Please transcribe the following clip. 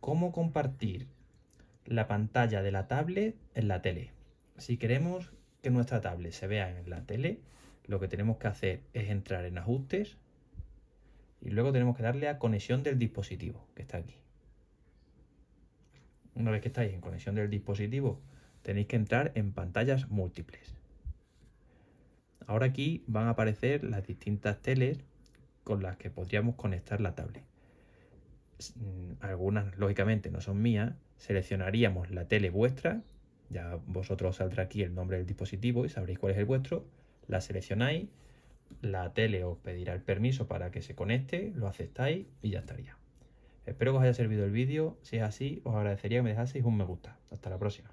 cómo compartir la pantalla de la tablet en la tele. Si queremos que nuestra tablet se vea en la tele, lo que tenemos que hacer es entrar en ajustes y luego tenemos que darle a conexión del dispositivo, que está aquí. Una vez que estáis en conexión del dispositivo, tenéis que entrar en pantallas múltiples. Ahora aquí van a aparecer las distintas teles con las que podríamos conectar la tablet. Mm, algunas lógicamente no son mías, seleccionaríamos la tele vuestra, ya vosotros saldrá aquí el nombre del dispositivo y sabréis cuál es el vuestro, la seleccionáis, la tele os pedirá el permiso para que se conecte, lo aceptáis y ya estaría. Espero que os haya servido el vídeo, si es así os agradecería que me dejaseis un me gusta. Hasta la próxima.